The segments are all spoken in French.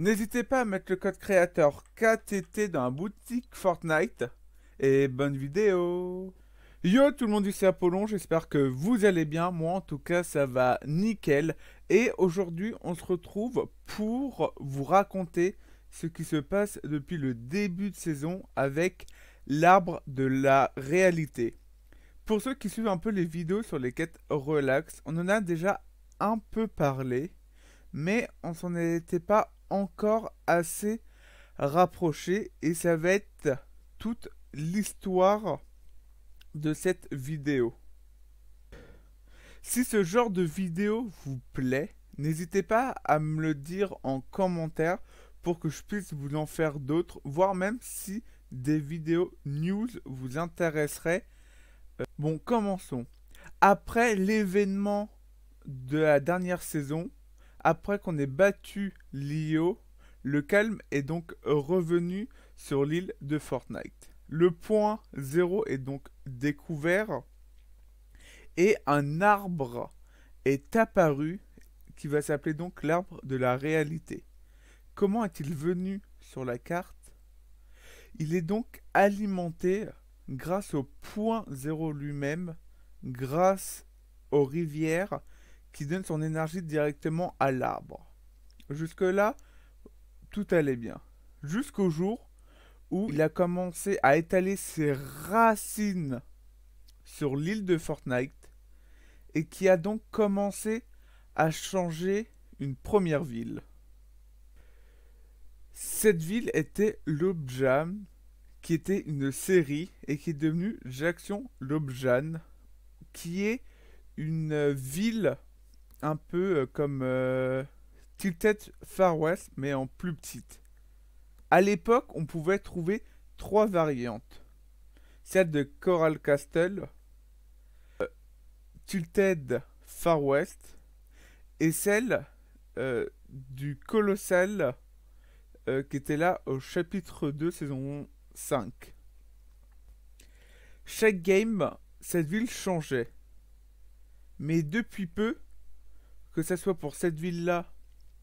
N'hésitez pas à mettre le code créateur KTT dans la boutique Fortnite. Et bonne vidéo Yo tout le monde, ici Apollon, j'espère que vous allez bien. Moi en tout cas, ça va nickel. Et aujourd'hui, on se retrouve pour vous raconter ce qui se passe depuis le début de saison avec l'arbre de la réalité. Pour ceux qui suivent un peu les vidéos sur les quêtes relax, on en a déjà un peu parlé, mais on s'en était pas encore assez rapproché et ça va être toute l'histoire de cette vidéo. Si ce genre de vidéo vous plaît, n'hésitez pas à me le dire en commentaire pour que je puisse vous en faire d'autres, voire même si des vidéos news vous intéresseraient. Euh, bon, commençons. Après l'événement de la dernière saison, après qu'on ait battu l'IO, le calme est donc revenu sur l'île de Fortnite. Le point zéro est donc découvert et un arbre est apparu qui va s'appeler donc l'arbre de la réalité. Comment est-il venu sur la carte Il est donc alimenté grâce au point zéro lui-même, grâce aux rivières qui donne son énergie directement à l'arbre. Jusque-là, tout allait bien. Jusqu'au jour où il a commencé à étaler ses racines sur l'île de Fortnite et qui a donc commencé à changer une première ville. Cette ville était l'objan, qui était une série et qui est devenue Jackson Lobjan, qui est une ville un peu euh, comme euh, Tilted Far West, mais en plus petite. À l'époque, on pouvait trouver trois variantes. Celle de Coral Castle, euh, Tilted Far West, et celle du Colossal qui était là au chapitre 2, saison 5. Chaque game, cette ville changeait. Mais depuis peu, que ce soit pour cette ville-là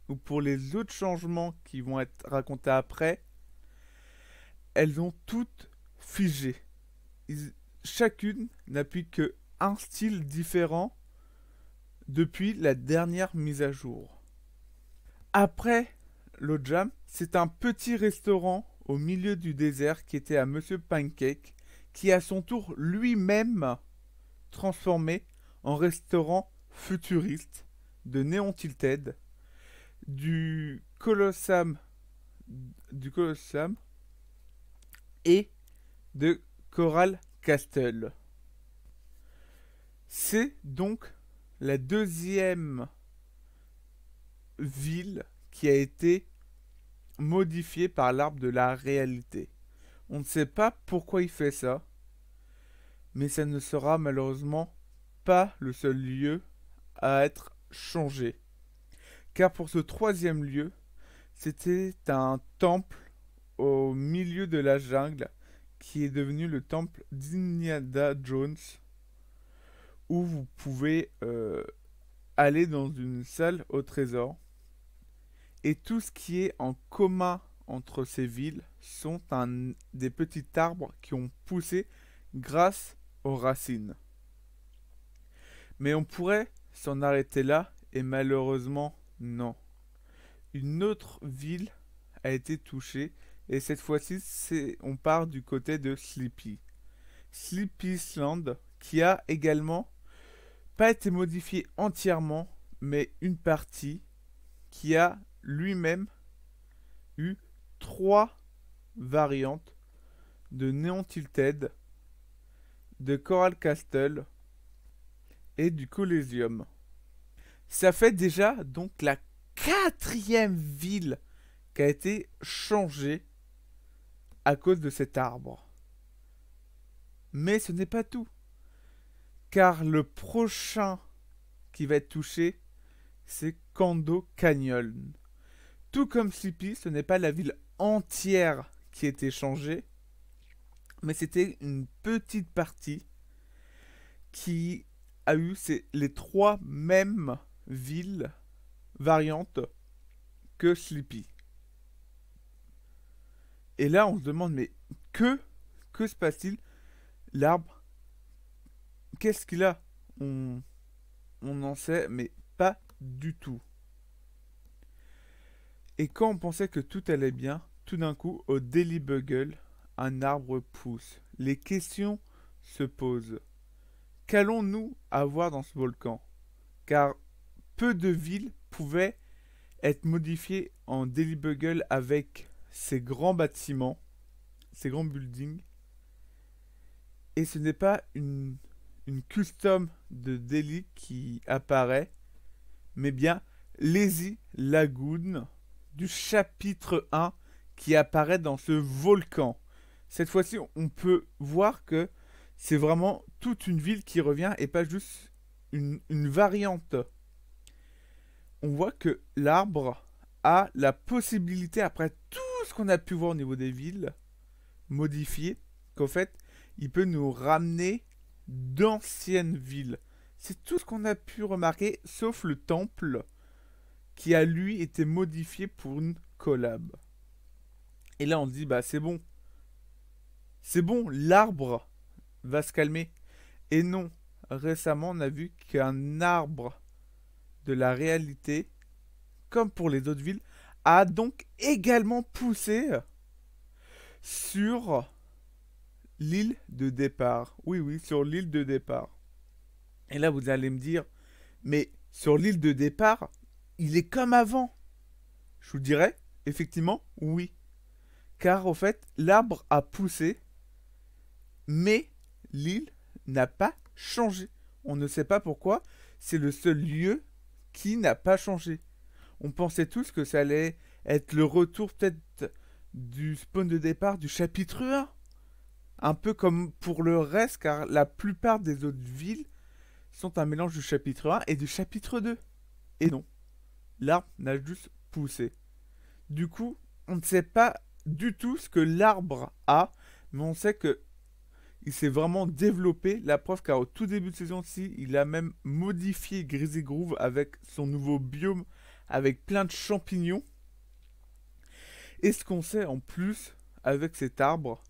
ou pour les autres changements qui vont être racontés après, elles ont toutes figé. chacune chacune n'appuie que un style différent depuis la dernière mise à jour. Après le jam, c'est un petit restaurant au milieu du désert qui était à Monsieur Pancake, qui à son tour lui-même transformé en restaurant futuriste de néon Tilted, du Colossam, du et de Coral Castle. C'est donc la deuxième ville qui a été modifiée par l'arbre de la réalité. On ne sait pas pourquoi il fait ça, mais ça ne sera malheureusement pas le seul lieu à être changer. car pour ce troisième lieu, c'était un temple au milieu de la jungle qui est devenu le temple d'Inyada Jones, où vous pouvez euh, aller dans une salle au trésor. Et tout ce qui est en commun entre ces villes sont des petits arbres qui ont poussé grâce aux racines. Mais on pourrait s'en arrêter là, et malheureusement, non. Une autre ville a été touchée, et cette fois-ci, on part du côté de Sleepy. Sleepy Island, qui a également pas été modifié entièrement, mais une partie, qui a lui-même eu trois variantes de Neon Tilted, de Coral Castle et du Collésium. Ça fait déjà donc la quatrième ville qui a été changée à cause de cet arbre. Mais ce n'est pas tout, car le prochain qui va être touché, c'est Cando Canyon. Tout comme Sleepy, ce n'est pas la ville entière qui a été changée, mais c'était une petite partie qui eu c'est les trois mêmes villes variantes que Sleepy. Et là, on se demande, mais que, que se passe-t-il L'arbre, qu'est-ce qu'il a On en sait, mais pas du tout. Et quand on pensait que tout allait bien, tout d'un coup, au Daily Bugle, un arbre pousse. Les questions se posent qu'allons-nous avoir dans ce volcan Car peu de villes pouvaient être modifiées en Daily avec ces grands bâtiments, ces grands buildings. Et ce n'est pas une, custom de Delhi qui apparaît, mais bien Lazy Lagoon du chapitre 1 qui apparaît dans ce volcan. Cette fois-ci, on peut voir que c'est vraiment toute une ville qui revient et pas juste une, variante. On voit que l'arbre a la possibilité, après tout ce qu'on a pu voir au niveau des villes modifiées, qu'en fait, il peut nous ramener d'anciennes villes. C'est tout ce qu'on a pu remarquer, sauf le temple, qui a lui été modifié pour une collab. Et là, on se dit, bah c'est bon. C'est bon, l'arbre va se calmer. Et non, récemment on a vu qu'un arbre de la réalité, comme pour les autres villes, a donc également poussé sur l'île de départ. Oui, oui, sur l'île de départ. Et là, vous allez me dire, mais sur l'île de départ, il est comme avant. Je vous dirais, effectivement, oui. Car au fait, l'arbre a poussé, mais l'île n'a pas changé. On ne sait pas pourquoi. C'est le seul lieu qui n'a pas changé. On pensait tous que ça allait être le retour peut-être du spawn de départ du chapitre 1. Un peu comme pour le reste, car la plupart des autres villes sont un mélange du chapitre 1 et du chapitre 2. Et non, l'arbre n'a juste poussé. Du coup, on ne sait pas du tout ce que l'arbre a, mais on sait que il s'est vraiment développé. La preuve, car au tout début de saison 6, il a même modifié Grizzly Groove avec son nouveau biome, avec plein de champignons. Et ce qu'on sait en plus avec cet arbre,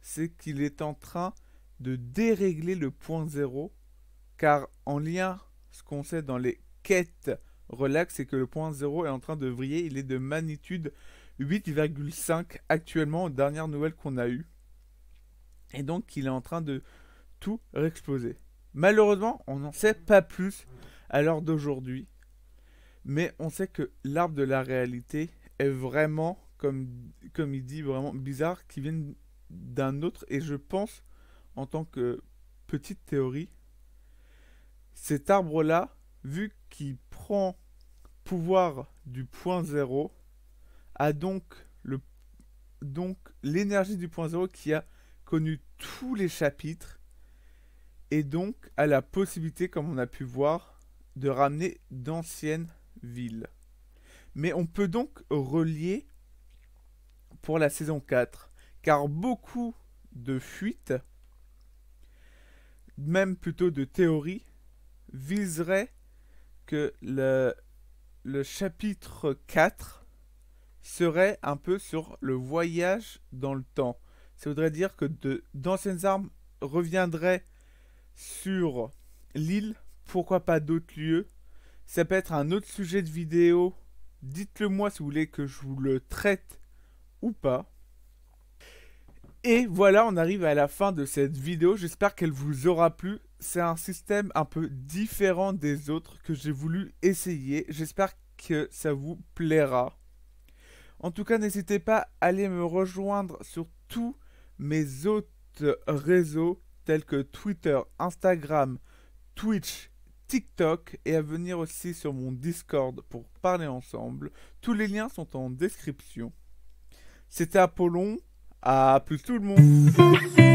c'est qu'il est en train de dérégler le point zéro, car en lien, ce qu'on sait dans les quêtes relax, c'est que le point zéro est en train de vriller. Il est de magnitude 8,5 actuellement, dernière nouvelles qu'on a eue. Et donc qu'il est en train de tout exploser. Malheureusement, on n'en sait pas plus à l'heure d'aujourd'hui. Mais on sait que l'arbre de la réalité est vraiment, comme, comme il dit, vraiment bizarre, qui vient d'un autre. Et je pense, en tant que petite théorie, cet arbre-là, vu qu'il prend pouvoir du point zéro, a donc le donc l'énergie du point zéro qui a connu tous les chapitres et donc à la possibilité, comme on a pu voir, de ramener d'anciennes villes. Mais on peut donc relier pour la saison 4, car beaucoup de fuites, même plutôt de théories, viseraient que le, le chapitre 4 serait un peu sur le voyage dans le temps ça voudrait dire que d'anciennes armes reviendraient sur l'île, pourquoi pas d'autres lieux. Ça peut être un autre sujet de vidéo. Dites-le moi si vous voulez que je vous le traite ou pas. Et voilà, on arrive à la fin de cette vidéo. J'espère qu'elle vous aura plu. C'est un système un peu différent des autres que j'ai voulu essayer. J'espère que ça vous plaira. En tout cas, n'hésitez pas à aller me rejoindre sur tout mes autres réseaux tels que Twitter, Instagram, Twitch, TikTok et à venir aussi sur mon Discord pour parler ensemble. Tous les liens sont en description. C'était Apollon, à plus tout le monde.